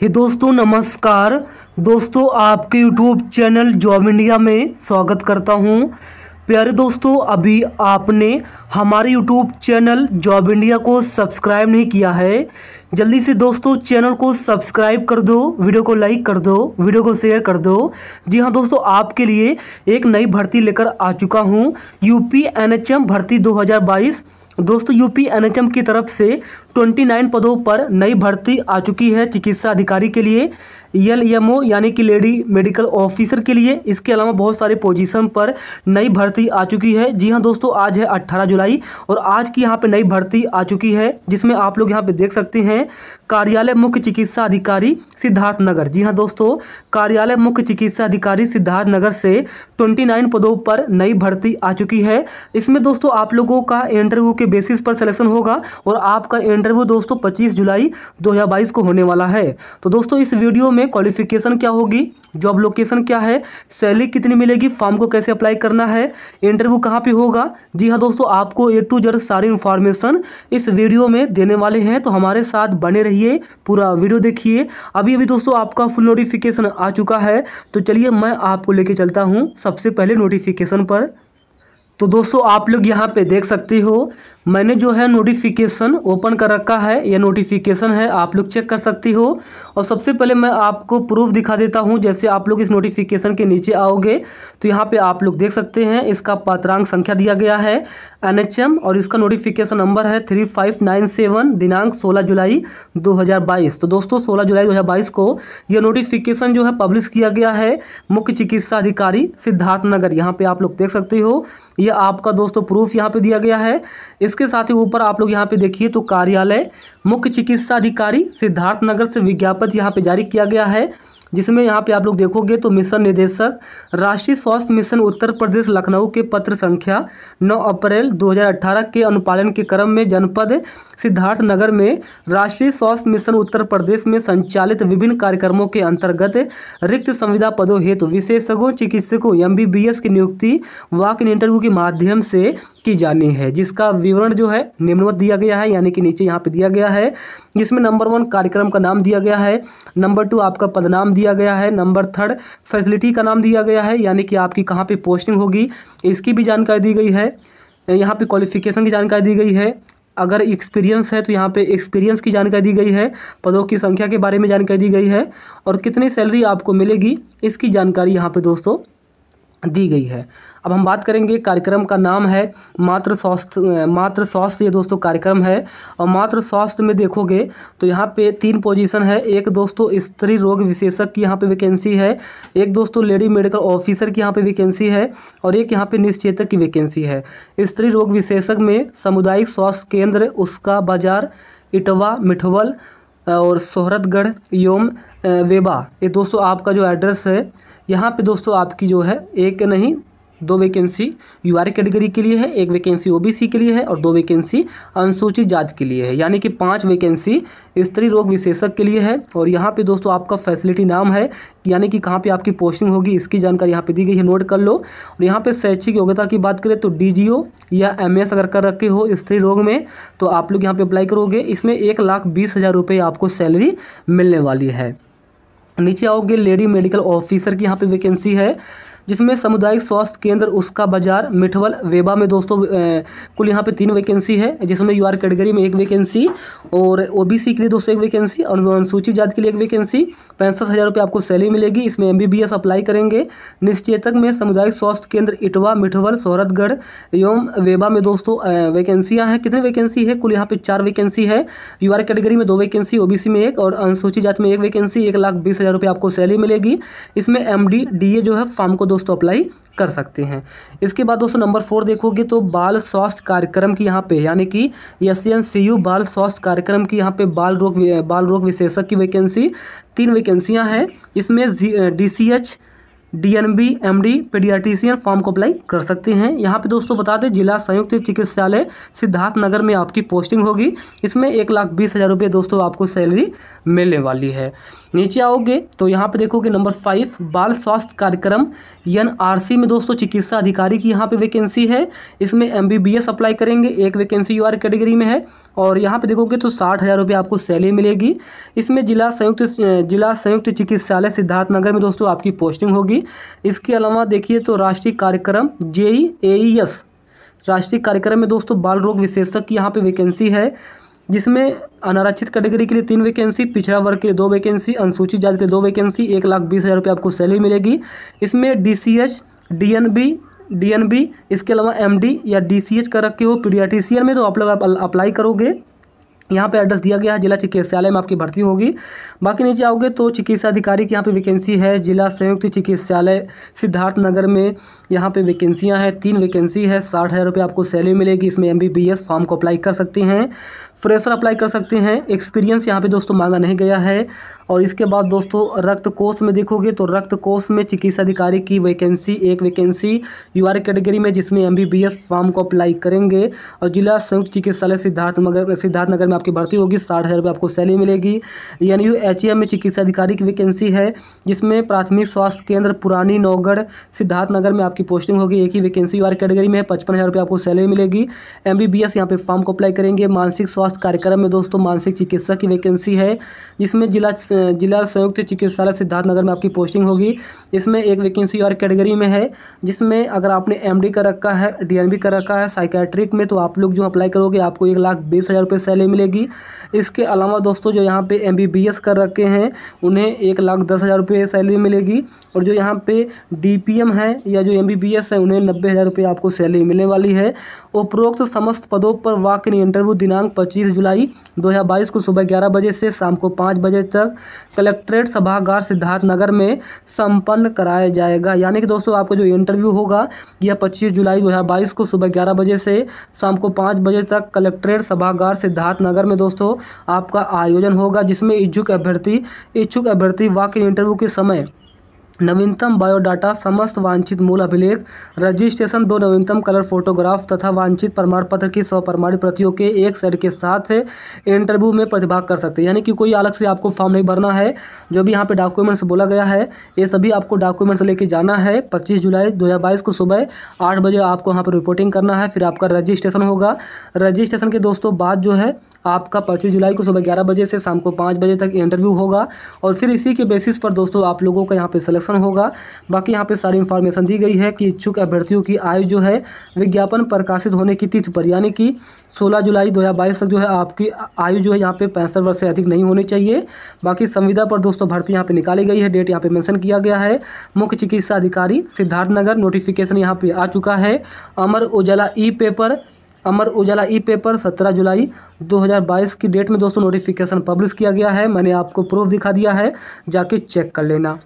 हे दोस्तों नमस्कार दोस्तों आपके यूट्यूब चैनल जॉब इंडिया में स्वागत करता हूं प्यारे दोस्तों अभी आपने हमारे यूट्यूब चैनल जॉब इंडिया को सब्सक्राइब नहीं किया है जल्दी से दोस्तों चैनल को सब्सक्राइब कर दो वीडियो को लाइक कर दो वीडियो को शेयर कर दो जी हाँ दोस्तों आपके लिए एक नई भर्ती लेकर आ चुका हूँ यू एनएचएम भर्ती 2022 दोस्तों यूपी एनएचएम की तरफ से 29 पदों पर नई भर्ती आ चुकी है चिकित्सा अधिकारी के लिए एलएमओ यानी कि लेडी मेडिकल ऑफिसर के लिए इसके अलावा बहुत सारे पोजीशन पर नई भर्ती आ चुकी है जी हाँ दोस्तों आज है 18 जुलाई और आज की यहाँ पे नई भर्ती आ चुकी है जिसमें आप लोग यहाँ पे देख सकते हैं कार्यालय मुख्य चिकित्सा अधिकारी सिद्धार्थ नगर जी हाँ दोस्तों कार्यालय मुख्य चिकित्सा अधिकारी सिद्धार्थ नगर से ट्वेंटी पदों पर नई भर्ती आ चुकी है इसमें दोस्तों आप लोगों का इंटरव्यू के बेसिस पर सिलेक्शन होगा और आपका इंटरव्यू दोस्तों पच्चीस जुलाई दो को होने वाला है तो दोस्तों इस वीडियो में क्वालिफिकेशन क्या होगी जॉब लोकेशन क्या है सैलरी कितनी मिलेगी फॉर्म को कैसे अप्लाई करना है इंटरव्यू कहाँ पे होगा जी हाँ दोस्तों आपको ए टू जेड सारी इन्फॉर्मेशन इस वीडियो में देने वाले हैं तो हमारे साथ बने रहिए पूरा वीडियो देखिए अभी अभी दोस्तों आपका फुल नोटिफिकेशन आ चुका है तो चलिए मैं आपको लेके चलता हूँ सबसे पहले नोटिफिकेशन पर तो दोस्तों आप लोग यहाँ पे देख सकते हो मैंने जो है नोटिफिकेशन ओपन कर रखा है यह नोटिफिकेशन है आप लोग चेक कर सकती हो और सबसे पहले मैं आपको प्रूफ दिखा देता हूं जैसे आप लोग इस नोटिफिकेशन के नीचे आओगे तो यहां पे आप लोग देख सकते हैं इसका पात्रांक संख्या दिया गया है एनएचएम और इसका नोटिफिकेशन नंबर है थ्री फाइव नाइन सेवन दिनांक सोलह जुलाई दो हज़ार बाईस तो दोस्तों सोलह जुलाई दो हज़ार बाईस को यह नोटिफिकेशन जो है पब्लिश किया गया है मुख्य चिकित्सा अधिकारी सिद्धार्थनगर यहाँ पर आप लोग देख सकते हो यह आपका दोस्तों प्रूफ यहाँ पर दिया गया है इस इसके साथ ही ऊपर आप लोग यहाँ पे देखिए तो कार्यालय मुख्य चिकित्सा अधिकारी सिद्धार्थ नगर से विज्ञापन यहाँ पे जारी किया गया है जिसमें यहाँ पे आप लोग देखोगे तो मिशन निदेशक राष्ट्रीय स्वास्थ्य मिशन उत्तर प्रदेश लखनऊ के पत्र संख्या 9 अप्रैल 2018 के अनुपालन के क्रम में जनपद सिद्धार्थ नगर में राष्ट्रीय स्वास्थ्य मिशन उत्तर प्रदेश में संचालित विभिन्न कार्यक्रमों के अंतर्गत रिक्त संविदा पदों हेतु तो विशेषज्ञों चिकित्सकों एम की नियुक्ति वाक इन इंटरव्यू के माध्यम से की जानी है जिसका विवरण जो है निम्नवत दिया गया है यानी कि नीचे यहाँ पे दिया गया है जिसमें नंबर वन कार्यक्रम का नाम दिया गया है नंबर टू आपका पदनाम दिया गया है नंबर थर्ड फैसिलिटी का नाम दिया गया है यानी कि आपकी कहाँ पर पोस्टिंग होगी इसकी भी जानकारी दी गई है यहाँ पर क्वालिफिकेशन की जानकारी दी गई है अगर एक्सपीरियंस है तो यहाँ पे एक्सपीरियंस की जानकारी दी गई है पदों की संख्या के बारे में जानकारी दी गई है और कितनी सैलरी आपको मिलेगी इसकी जानकारी यहाँ पे दोस्तों दी गई है अब हम बात करेंगे कार्यक्रम का नाम है मात्र स्वास्थ्य मात्र स्वास्थ्य ये दोस्तों कार्यक्रम है और मात्र स्वास्थ्य में देखोगे तो यहाँ पे तीन पोजीशन है एक दोस्तों स्त्री रोग विशेषज्ञ की यहाँ पे वैकेंसी है एक दोस्तों लेडी मेडिकल ऑफिसर की यहाँ पे वैकेंसी है और एक यहाँ पे निश्चेतक की वैकेंसी है स्त्री रोग विशेषज्ञ में सामुदायिक स्वास्थ्य केंद्र उसका बाजार इटवा मिठवल और शोहरतगढ़ योम वेबा ये दोस्तों आपका जो एड्रेस है यहाँ पे दोस्तों आपकी जो है एक नहीं दो वैकेंसी यू आर कैटेगरी के लिए है एक वैकेंसी ओबीसी के लिए है और दो वैकेंसी अनुसूचित जाति के लिए है यानी कि पांच वैकेंसी स्त्री रोग विशेषज्ञ के लिए है और यहाँ पे दोस्तों आपका फैसिलिटी नाम है यानी कि कहाँ पे आपकी पोस्टिंग होगी इसकी जानकारी यहाँ पे दी गई है नोट कर लो और यहाँ पर शैक्षिक योग्यता की बात करें तो डी या एम अगर कर रखे हो स्त्री रोग में तो आप लोग यहाँ पर अप्लाई करोगे इसमें एक लाख बीस हज़ार रुपये आपको सैलरी मिलने वाली है नीचे आओगे लेडी मेडिकल ऑफिसर की यहाँ पे वैकेंसी है जिसमें सामुदायिक स्वास्थ्य केंद्र उसका बाजार मिठवल वेबा में दोस्तों कुल यहाँ पे तीन वैकेंसी है जिसमें यू आर कैटेगरी में एक वैकेंसी और ओ के लिए दोस्तों एक वैकेंसी और अनुसूचित जाति के लिए एक वैकेंसी पैंसठ हज़ार रुपये आपको सैलरी मिलेगी इसमें एम अप्लाई करेंगे निश्चेतक में सामुदायिक स्वास्थ्य केंद्र इटवा मिठवल शहरतगढ़ एवं वेबा में दोस्तों वैकेंसियाँ हैं कितनी वैकेंसी है कुल यहाँ पे चार वैकेंसी है यू आर कैटेगरी में दो वैकेंसी ओ में एक और अनुसूचित जाति में एक वैकेंसी एक लाख बीस हज़ार रुपये आपको सैलरी मिलेगी इसमें एम डी जो है फॉर्म को दोस्तों अप्लाई कर सकते हैं इसके बाद दोस्तों नंबर फोर देखोगे तो बाल स्वास्थ्य कार्यक्रम की यहाँ पे यानी कि एस एन सी यू बाल स्वास्थ्य कार्यक्रम की यहाँ पे बाल रोग बाल रोग विशेषज्ञ की वैकेंसी तीन वैकेंसियाँ हैं इसमें D C H D N B M D pediatrician form को अप्लाई कर सकते हैं यहाँ पे दोस्तों बता दें जिला संयुक्त चिकित्सालय सिद्धार्थ नगर में आपकी पोस्टिंग होगी इसमें एक लाख बीस हज़ार रुपये दोस्तों आपको सैलरी मिलने वाली है नीचे आओगे तो यहाँ पे देखोगे नंबर फाइव बाल स्वास्थ्य कार्यक्रम एन में दोस्तों चिकित्सा अधिकारी की यहाँ पर वैकेंसी है इसमें एम अप्लाई करेंगे एक वैकेंसी यू कैटेगरी में है और यहाँ पर देखोगे तो साठ हज़ार रुपये आपको सैलरी मिलेगी इसमें जिला संयुक्त जिला संयुक्त चिकित्सालय सिद्धार्थ नगर में दोस्तों आपकी पोस्टिंग होगी इसके अलावा देखिए तो राष्ट्रीय कार्यक्रम जेई एईएस राष्ट्रीय कार्यक्रम में दोस्तों बाल रोग विशेषज्ञ की यहाँ पे वैकेंसी है जिसमें अनारक्षित कैटेगरी के लिए तीन वैकेंसी पिछड़ा वर्ग के लिए दो वैकेंसी अनुसूचित जाति के दो वैकेंसी एक लाख बीस हज़ार रुपये आपको सैलरी मिलेगी इसमें D C H D N B D N B इसके अलावा एम डी या डी सी एच का रखे हो पी में तो आप लोग अप्लाई करोगे यहाँ पे एड्रेस दिया गया है जिला चिकित्सालय में आपकी भर्ती होगी बाकी नीचे आओगे तो चिकित्सा अधिकारी की यहाँ पे वैकेंसी है जिला संयुक्त चिकित्सालय सिद्धार्थनगर में यहाँ पे वैकेंसियाँ हैं तीन वैकेंसी है साठ हज़ार रुपये आपको सैलरी मिलेगी इसमें एम बी फॉर्म को अप्लाई कर सकते हैं फ्रेशर अप्लाई कर सकते हैं एक्सपीरियंस यहाँ पर दोस्तों मांगा नहीं गया है और इसके बाद दोस्तों रक्त कोष में देखोगे तो रक्त कोष में चिकित्सा अधिकारी की वैकेंसी एक वैकेंसी यू कैटेगरी में जिसमें एम फॉर्म को अप्लाई करेंगे और जिला संयुक्त चिकित्सालय सिद्धार्थ नगर सिद्धार्थ नगर में आपकी भर्ती होगी साठ हज़ार आपको सैलरी मिलेगी यानी यू एच में चिकित्सा अधिकारी की वैकेंसी है जिसमें प्राथमिक स्वास्थ्य केंद्र पुरानी नौगढ़ सिद्धार्थ नगर में आपकी पोस्टिंग होगी एक ही वैकेंसी यू कैटेगरी में है पचपन हज़ार आपको सैलरी मिलेगी एम बी यहाँ पे फॉर्म को अप्लाई करेंगे मानसिक स्वास्थ्य कार्यक्रम में दोस्तों मानसिक चिकित्सा की वैकेंसी है जिसमें जिला जिला संयुक्त चिकित्सालय सिद्धार्थनगर में आपकी पोस्टिंग होगी इसमें एक वैकेंसी और कैटेगरी में है जिसमें अगर आपने एम कर रखा है डी कर रखा है साइकेट्रिक में तो आप लोग जो अप्लाई करोगे आपको एक लाख बीस हज़ार रुपये सैलरी मिलेगी इसके अलावा दोस्तों जो यहाँ पे एम कर रखे हैं उन्हें एक लाख दस हज़ार रुपये सैलरी मिलेगी और जो यहाँ पे डी है या जो एम है उन्हें नब्बे हज़ार रुपये आपको सैलरी मिलने वाली है उपरोक्त समस्त पदों पर वाक इंटरव्यू दिनांक 25 जुलाई 2022 को सुबह 11 बजे से शाम को 5 बजे तक कलेक्ट्रेट सभागार सिद्धार्थ नगर में संपन्न कराया जाएगा यानी कि दोस्तों आपका जो इंटरव्यू होगा यह 25 जुलाई 2022 को सुबह 11 बजे से शाम को 5 बजे तक कलेक्ट्रेट सभागार सिद्धार्थ नगर में दोस्तों आपका आयोजन होगा जिसमें इच्छुक अभ्यर्थी इच्छुक अभ्यर्थी वाक इंटरव्यू के समय नवीनतम बायोडाटा समस्त वांछित मूल अभिलेख रजिस्ट्रेशन दो नवीनतम कलर फोटोग्राफ तथा वांछित प्रमाण पत्र की सौ प्रमाणित प्रतियों के एक सेट के साथ इंटरव्यू में प्रतिभाग कर सकते हैं यानी कि कोई अलग से आपको फॉर्म नहीं भरना है जो भी यहाँ पे डॉक्यूमेंट्स बोला गया है ये सभी आपको डॉक्यूमेंट्स लेके जाना है पच्चीस जुलाई दो को सुबह आठ बजे आपको यहाँ पर रिपोर्टिंग करना है फिर आपका रजिस्ट्रेशन होगा रजिस्ट्रेशन के दोस्तों बाद जो है आपका पच्चीस जुलाई को सुबह ग्यारह बजे से शाम को पाँच बजे तक इंटरव्यू होगा और फिर इसी के बेसिस पर दोस्तों आप लोगों का यहाँ पर सिलेक्शन होगा बाकी यहाँ पर सारी इन्फॉर्मेशन दी गई है कि इच्छुक अभ्यर्थियों की आयु जो है विज्ञापन प्रकाशित होने की तिथि पर यानी कि सोलह जुलाई दो तक जो है आपकी आयु जो है यहाँ पर पैंसठ वर्ष से अधिक नहीं होनी चाहिए बाकी संविदा पर दोस्तों भर्ती यहाँ पर निकाली गई है डेट यहाँ पर मैंसन किया गया है मुख्य चिकित्सा अधिकारी सिद्धार्थनगर नोटिफिकेशन यहाँ पर आ चुका है अमर उजाला ई पेपर अमर उजाला ई पेपर 17 जुलाई 2022 की डेट में दोस्तों नोटिफिकेशन पब्लिश किया गया है मैंने आपको प्रूफ दिखा दिया है जाके चेक कर लेना